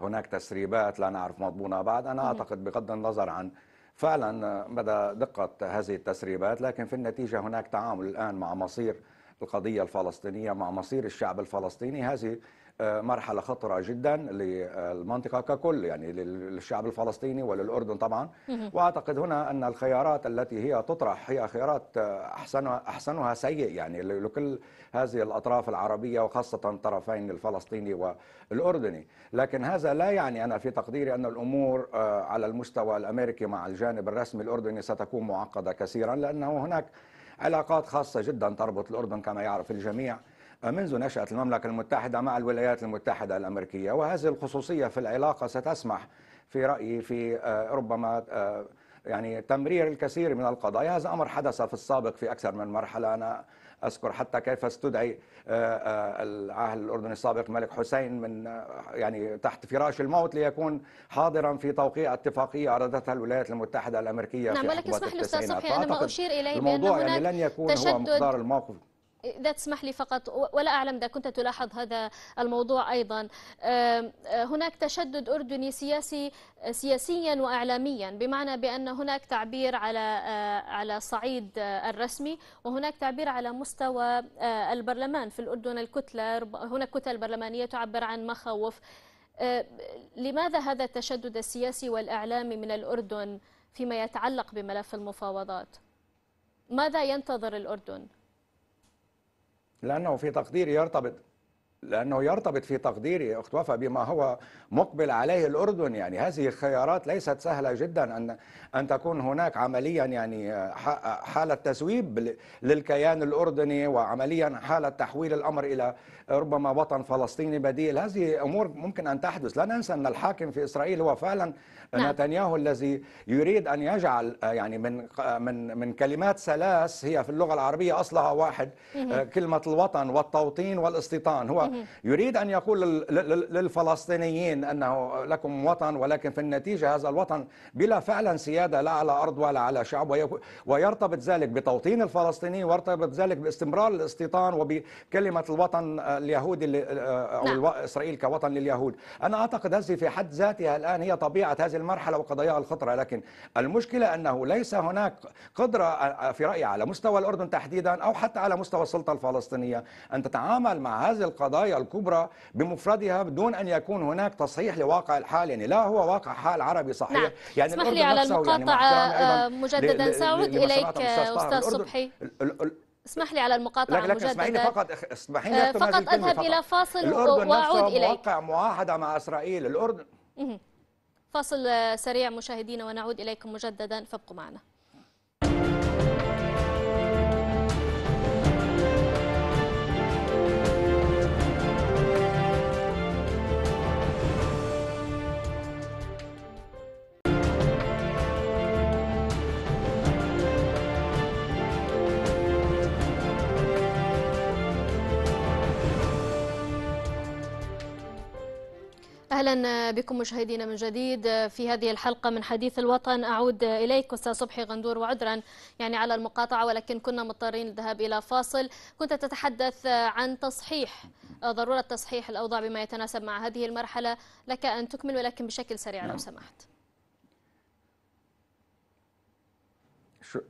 هناك تسريبات لا نعرف مضمونها بعد أنا أعتقد بغض النظر عن فعلا مدى دقة هذه التسريبات لكن في النتيجة هناك تعامل الآن مع مصير القضية الفلسطينية مع مصير الشعب الفلسطيني هذه مرحله خطره جدا للمنطقه ككل يعني للشعب الفلسطيني وللاردن طبعا واعتقد هنا ان الخيارات التي هي تطرح هي خيارات احسنها احسنها سيء يعني لكل هذه الاطراف العربيه وخاصه الطرفين الفلسطيني والاردني لكن هذا لا يعني انا في تقديري ان الامور آه، على المستوى الامريكي مع الجانب الرسمي الاردني ستكون معقده كثيرا لانه هناك علاقات خاصه جدا تربط الاردن كما يعرف الجميع منذ نشأة المملكة المتحدة مع الولايات المتحدة الأمريكية وهذه الخصوصية في العلاقة ستسمح في رأيي في آه، ربما آه، يعني تمرير الكثير من القضايا هذا أمر حدث في السابق في أكثر من مرحلة أنا أذكر حتى كيف استدعي آه، العاهل الأردني السابق ملك حسين من يعني تحت فراش الموت ليكون حاضرا في توقيع اتفاقية أرادتها الولايات المتحدة الأمريكية نعم ولكن اسمح لي أستاذ صبحي أنا ما أشير إليه بأن يعني هناك يعني لن يكون هو مقدار الموقف إذا تسمح لي فقط ولا أعلم إذا كنت تلاحظ هذا الموضوع أيضا آه، هناك تشدد أردني سياسي سياسيا وإعلاميا بمعنى بأن هناك تعبير على آه، على الصعيد آه، الرسمي وهناك تعبير على مستوى البرلمان في الأردن الكتلة هناك كتل برلمانية تعبر عن مخاوف لماذا هذا التشدد السياسي والإعلامي من الأردن فيما يتعلق بملف المفاوضات؟ ماذا ينتظر الأردن؟ لأنه في تقديري يرتبط لأنه يرتبط في تقديري أخت وفاء بما هو مقبل عليه الأردن يعني هذه الخيارات ليست سهلة جدا أن أن تكون هناك عمليا يعني آه، آه، حالة تسويب للكيان الأردني وعمليا حالة تحويل الأمر إلى ربما وطن فلسطيني بديل هذه أمور ممكن أن تحدث لا ننسى أن الحاكم في إسرائيل هو فعلا نعم. نتنياهو الذي يريد أن يجعل آه، يعني من آه، من من كلمات سلاس هي في اللغة العربية أصلها واحد آه، كلمة الوطن والتوطين والاستيطان هو يريد أن يقول للفلسطينيين أنه لكم وطن ولكن في النتيجة هذا الوطن بلا فعلا سيادة لا على أرض ولا على شعب ويرتبط ذلك بتوطين الفلسطينيين ويرتبط ذلك باستمرار الاستيطان وبكلمة الوطن اليهودي أو نعم. إسرائيل كوطن لليهود أنا أعتقد هذه في حد ذاتها الآن هي طبيعة هذه هذه المرحلة وقضاياها الخطرة لكن المشكلة أنه ليس هناك قدرة في رأيي على مستوى الأردن تحديدا أو حتى على مستوى السلطة الفلسطينية أن تتعامل مع هذه القضايا الكبرى بمفردها بدون أن يكون هناك تصحيح لواقع الحال يعني لا هو واقع حال عربي صحيح نعم. يعني اسمح لي على يعني المقاطعة يعني مجددا سأعود إليك آه، أستاذ صبحي اسمح لي على المقاطعة لك لك مجددا اسمحيني فقط اسمحيني آه، فقط أذهب إلى فاصل وأعود إليك الأردن نفسه مواقع معاهدة مع إسرائيل الأردن فاصل سريع مشاهدينا ونعود إليكم مجددا فابقوا معنا اهلا بكم مشاهدينا من جديد في هذه الحلقه من حديث الوطن اعود اليك استاذ صبحي غندور وعذرا يعني على المقاطعه ولكن كنا مضطرين للذهاب الى فاصل كنت تتحدث عن تصحيح ضروره تصحيح الاوضاع بما يتناسب مع هذه المرحله لك ان تكمل ولكن بشكل سريع لو نعم. سمحت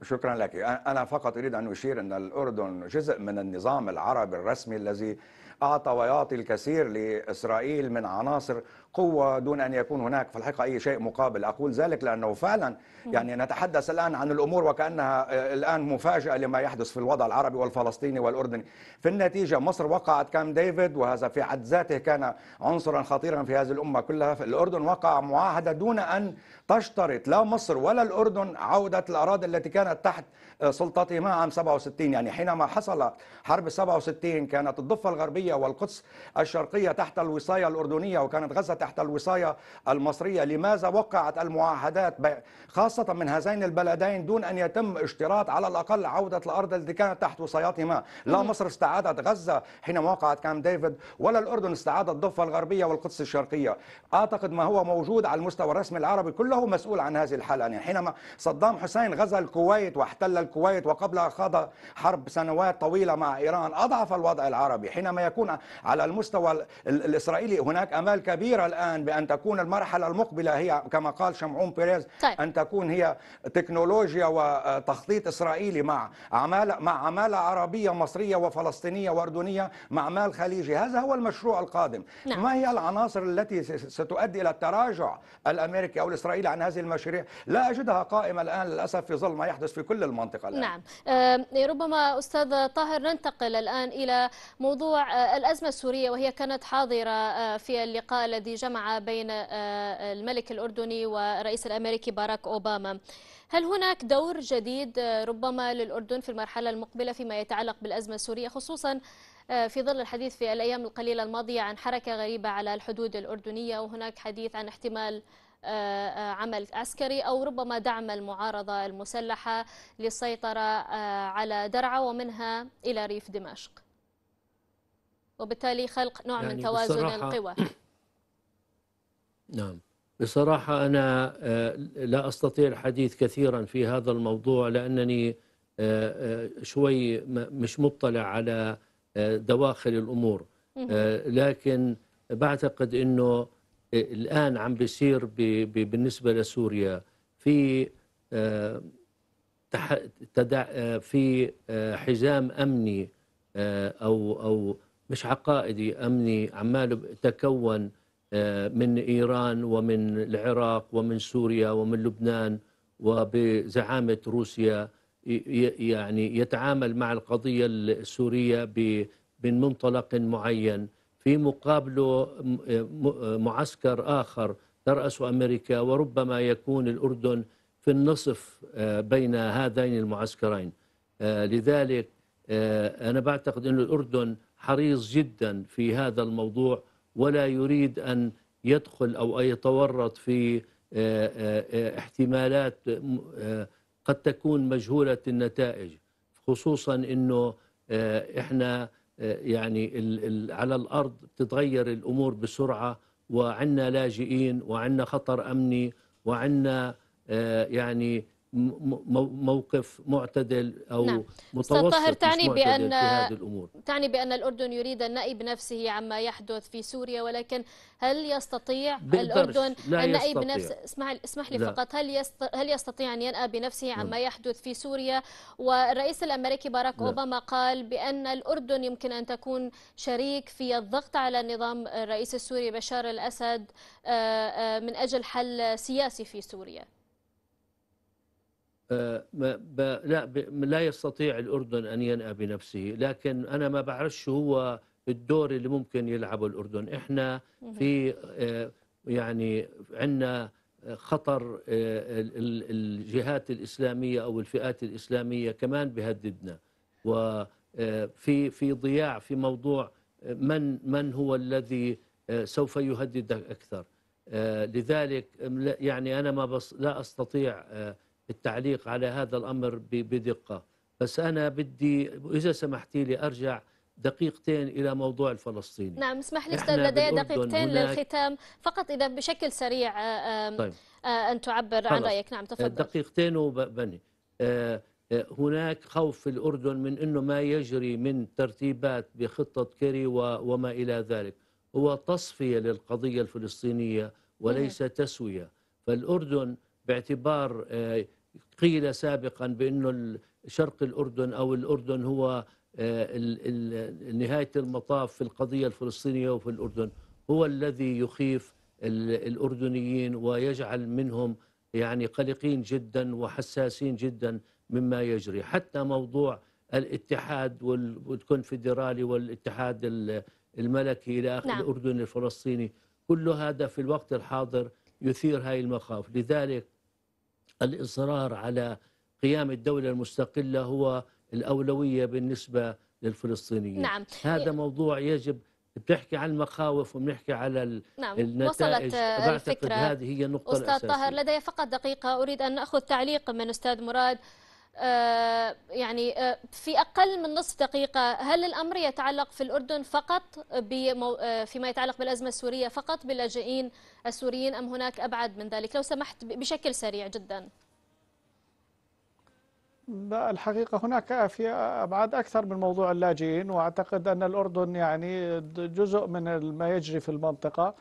شكرا لك أنا فقط أريد أن أشير أن الأردن جزء من النظام العربي الرسمي الذي أعطى ويعطي الكثير لإسرائيل من عناصر قوة دون أن يكون هناك في الحقيقة أي شيء مقابل أقول ذلك لأنه فعلا يعني نتحدث الآن عن الأمور وكأنها آه، الآن مفاجأة لما يحدث في الوضع العربي والفلسطيني والأردني في النتيجة مصر وقعت كام ديفيد وهذا في حد ذاته كان عنصرا خطيرا في هذه الأمة كلها في الأردن وقع معاهدة دون أن تشترط لا مصر ولا الأردن عودة الأراضي التي التي كانت تحت آه، سلطتهما عام 67 يعني حينما حصل حرب 67 كانت الضفة الغربية والقدس الشرقية تحت الوصاية الأردنية وكانت غزة تحت الوصاية المصرية لماذا وقعت المعاهدات خاصة من هذين البلدين دون أن يتم اشتراط على الأقل عودة الأرض التي كانت تحت وصاياتهما لا مصر استعادت غزة حينما وقعت كام ديفيد ولا الأردن استعاد الضفة الغربية والقدس الشرقية أعتقد ما هو موجود على المستوى الرسمي العربي كله مسؤول عن هذه الحالة يعني حينما صدام حسين غزا الكويت واحتل الكويت وقبلها خاض حرب سنوات طويلة مع إيران أضعف الوضع العربي حينما يكون على المستوى الإسرائيلي هناك أمال كبيرة الآن بأن تكون المرحلة المقبلة هي كما قال شمعون بيريز طيب. أن تكون هي تكنولوجيا وتخطيط إسرائيلي مع عمالة مع عمالة عربية مصرية وفلسطينية وأردنية مع مال خليجي هذا هو المشروع القادم نعم. ما هي العناصر التي ستؤدي إلى التراجع الأمريكي أو الإسرائيلي عن هذه المشاريع لا أجدها قائمة الآن للأسف في ظل ما يحدث في كل المنطقة الآن نعم ربما أستاذ طاهر ننتقل الآن إلى موضوع آه، الأزمة السورية وهي كانت حاضرة آه، في اللقاء الذي جمع بين آه، الملك الأردني والرئيس الأمريكي باراك أوباما هل هناك دور جديد ربما للأردن في المرحلة المقبلة فيما يتعلق بالأزمة السورية خصوصا في ظل الحديث في الأيام القليلة الماضية عن حركة غريبة على الحدود الأردنية وهناك حديث عن احتمال آه، آه، عمل عسكري أو ربما دعم المعارضة المسلحة للسيطرة آه، على درعا ومنها إلى ريف دمشق وبالتالي خلق نوع يعني من توازن القوى نعم بصراحة أنا لا أستطيع الحديث كثيرا في هذا الموضوع لأنني شوي مش مطلع على دواخل الأمور لكن بعتقد أنه الان عم بيصير بالنسبه لسوريا في آه، آه، في آه، حزام امني او او مش عقائدي امني عمال تكون من ايران ومن العراق ومن سوريا ومن لبنان وبزعامه روسيا يعني يتعامل مع القضيه السوريه من منطلق معين في مقابله معسكر آخر ترأس أمريكا وربما يكون الأردن في النصف آه، بين هذين المعسكرين آه، لذلك آه، أنا بعتقد أن الأردن حريص جدا في هذا الموضوع ولا يريد أن يدخل أو يتورط في احتمالات قد تكون مجهولة النتائج خصوصا أنه احنا آه، يعني ال على الأرض تتغير الأمور بسرعة وعندنا لاجئين وعندنا خطر أمني وعندنا آه، يعني موقف معتدل او نعم. متوسط طاهر تعني بان في هذه الامور تعني بان الاردن يريد النأي بنفسه عما يحدث في سوريا ولكن هل يستطيع الاردن النأي بنفسه اسمح اسمح لي لا. فقط هل يست... هل يستطيع ان ينأى بنفسه نعم. عما يحدث في سوريا والرئيس الامريكي باراك لا. اوباما قال بان الاردن يمكن ان تكون شريك في الضغط على نظام الرئيس السوري بشار الاسد آه، آه، من اجل حل سياسي في سوريا آه، لا لا يستطيع الأردن أن ينأى بنفسه لكن أنا ما بعرفش هو الدور اللي ممكن يلعبه الأردن إحنا في آه، يعني عندنا خطر آه، الجهات الإسلامية أو الفئات الإسلامية كمان بهددنا وفي في ضياع في موضوع من من هو الذي سوف يهددك أكثر لذلك يعني أنا ما بص لا أستطيع التعليق على هذا الأمر بدقة بس أنا بدي إذا سمحتي لي أرجع دقيقتين الى موضوع الفلسطيني نعم اسمح لي استاذ لدي دقيقتين للختام فقط اذا بشكل سريع آه، طيب. آه، ان تعبر عن رايك نعم تفضل آه، دقيقتين وبني هناك خوف في الاردن من انه ما يجري من ترتيبات بخطه كيري وما الى ذلك هو تصفيه للقضيه الفلسطينيه وليس تسويه فالاردن باعتبار قيل سابقا بأنه شرق الأردن أو الأردن هو آه، نهاية المطاف في القضية الفلسطينية وفي الأردن هو الذي يخيف الأردنيين ويجعل منهم يعني قلقين جدا وحساسين جدا مما يجري حتى موضوع الاتحاد والكونفدرالي والاتحاد الملكي إلى آخر نعم. الأردن الفلسطيني كل هذا في الوقت الحاضر يثير هاي المخاوف لذلك الإصرار على قيام الدولة المستقلة هو الأولوية بالنسبة للفلسطينيين نعم. هذا موضوع يجب بتحكي عن المخاوف وبنحكي على نعم. النتائج وصلت آه، الفكرة هذه هي النقطة أستاذ الأساسية. طاهر لدي فقط دقيقة أريد أن أخذ تعليق من أستاذ مراد آه، يعني آه، في أقل من نصف دقيقة هل الأمر يتعلق في الأردن فقط آه، فيما يتعلق بالأزمة السورية فقط باللاجئين السوريين أم هناك أبعد من ذلك لو سمحت بشكل سريع جدا لا الحقيقة هناك في أبعاد أكثر من موضوع اللاجئين وأعتقد أن الأردن يعني جزء من ما يجري في المنطقة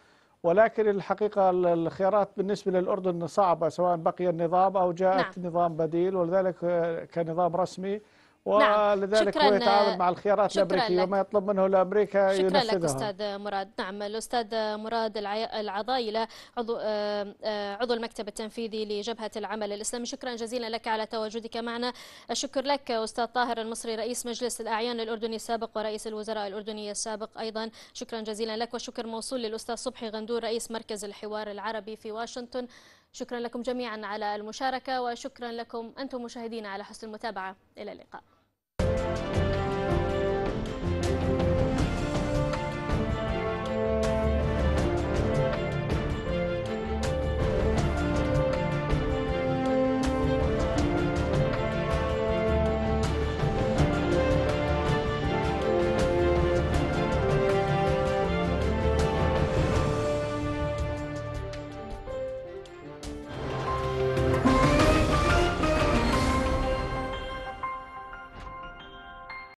ولكن الحقيقة الخيارات بالنسبة للأردن صعبة سواء بقي النظام أو جاءت نعم. نظام بديل ولذلك آه، كنظام رسمي نعم. ولذلك نعم. هو يتعاون مع الخيارات الامريكيه وما يطلب منه الامريكا شكرا لك استاذ مراد نعم الاستاذ مراد العضايله عضو عضو المكتب التنفيذي لجبهه العمل الاسلامي شكرا جزيلا لك على تواجدك معنا الشكر لك استاذ طاهر المصري رئيس مجلس الاعيان الاردني السابق ورئيس الوزراء الاردني السابق ايضا شكرا جزيلا لك والشكر موصول للاستاذ صبحي غندور رئيس مركز الحوار العربي في واشنطن شكرا لكم جميعا على المشاركه وشكرا لكم انتم مشاهدينا على حسن المتابعه الى اللقاء